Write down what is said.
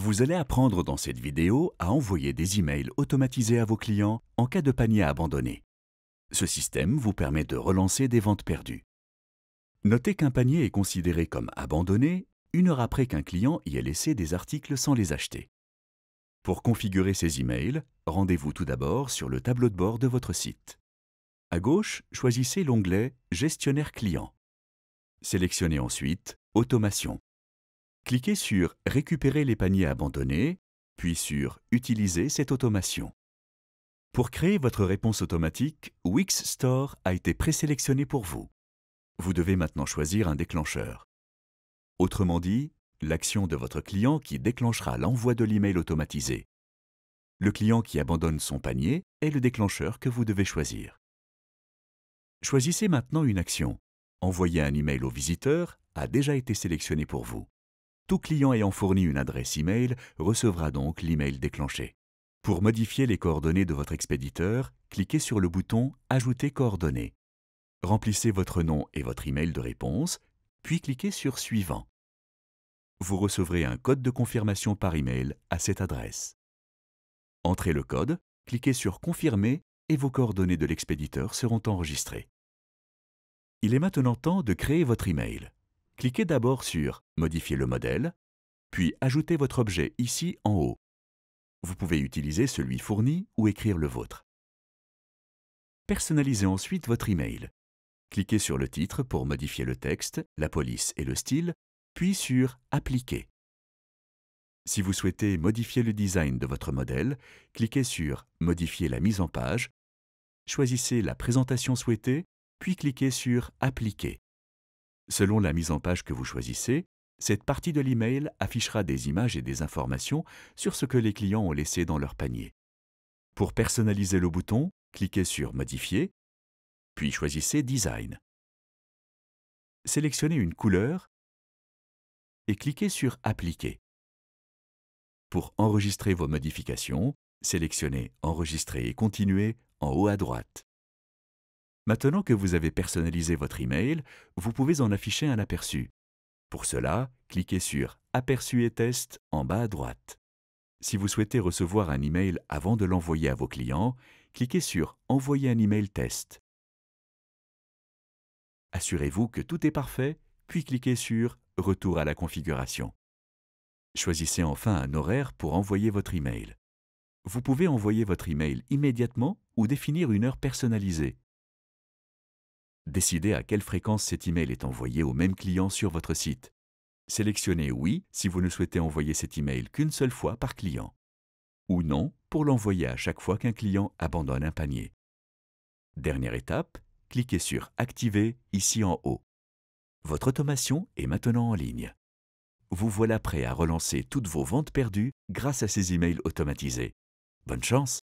Vous allez apprendre dans cette vidéo à envoyer des emails automatisés à vos clients en cas de panier abandonné. Ce système vous permet de relancer des ventes perdues. Notez qu'un panier est considéré comme abandonné une heure après qu'un client y ait laissé des articles sans les acheter. Pour configurer ces emails, rendez-vous tout d'abord sur le tableau de bord de votre site. À gauche, choisissez l'onglet Gestionnaire client. Sélectionnez ensuite Automation. Cliquez sur Récupérer les paniers abandonnés, puis sur Utiliser cette automation. Pour créer votre réponse automatique, Wix Store a été présélectionné pour vous. Vous devez maintenant choisir un déclencheur. Autrement dit, l'action de votre client qui déclenchera l'envoi de l'email automatisé. Le client qui abandonne son panier est le déclencheur que vous devez choisir. Choisissez maintenant une action. Envoyer un email au visiteur a déjà été sélectionné pour vous. Tout client ayant fourni une adresse e-mail recevra donc l'email déclenché. Pour modifier les coordonnées de votre expéditeur, cliquez sur le bouton Ajouter coordonnées. Remplissez votre nom et votre email de réponse, puis cliquez sur Suivant. Vous recevrez un code de confirmation par email à cette adresse. Entrez le code, cliquez sur Confirmer et vos coordonnées de l'expéditeur seront enregistrées. Il est maintenant temps de créer votre email cliquez d'abord sur Modifier le modèle, puis ajoutez votre objet ici en haut. Vous pouvez utiliser celui fourni ou écrire le vôtre. Personnalisez ensuite votre email. Cliquez sur le titre pour modifier le texte, la police et le style, puis sur Appliquer. Si vous souhaitez modifier le design de votre modèle, cliquez sur Modifier la mise en page, choisissez la présentation souhaitée, puis cliquez sur Appliquer. Selon la mise en page que vous choisissez, cette partie de l'email affichera des images et des informations sur ce que les clients ont laissé dans leur panier. Pour personnaliser le bouton, cliquez sur Modifier, puis choisissez Design. Sélectionnez une couleur et cliquez sur Appliquer. Pour enregistrer vos modifications, sélectionnez Enregistrer et continuer en haut à droite. Maintenant que vous avez personnalisé votre email, vous pouvez en afficher un aperçu. Pour cela, cliquez sur Aperçu et test en bas à droite. Si vous souhaitez recevoir un email avant de l'envoyer à vos clients, cliquez sur Envoyer un email test. Assurez-vous que tout est parfait, puis cliquez sur Retour à la configuration. Choisissez enfin un horaire pour envoyer votre email. Vous pouvez envoyer votre email immédiatement ou définir une heure personnalisée, Décidez à quelle fréquence cet email est envoyé au même client sur votre site. Sélectionnez Oui si vous ne souhaitez envoyer cet email qu'une seule fois par client. Ou Non pour l'envoyer à chaque fois qu'un client abandonne un panier. Dernière étape, cliquez sur Activer ici en haut. Votre automation est maintenant en ligne. Vous voilà prêt à relancer toutes vos ventes perdues grâce à ces emails automatisés. Bonne chance